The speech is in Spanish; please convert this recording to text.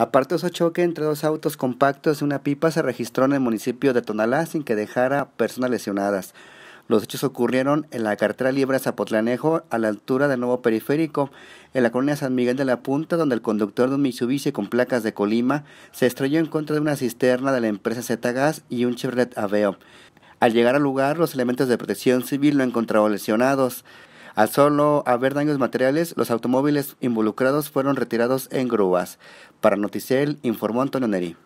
Aparte de su choque entre dos autos compactos y una pipa se registró en el municipio de Tonalá sin que dejara personas lesionadas. Los hechos ocurrieron en la carretera Libra Zapotlanejo, a la altura del nuevo periférico, en la colonia San Miguel de la Punta, donde el conductor de un Mitsubishi con placas de Colima se estrelló en contra de una cisterna de la empresa Z Gas y un Chevrolet Aveo. Al llegar al lugar, los elementos de protección civil lo encontraron lesionados. Al solo haber daños materiales, los automóviles involucrados fueron retirados en grúas. Para Noticiel, informó Antonio Neri.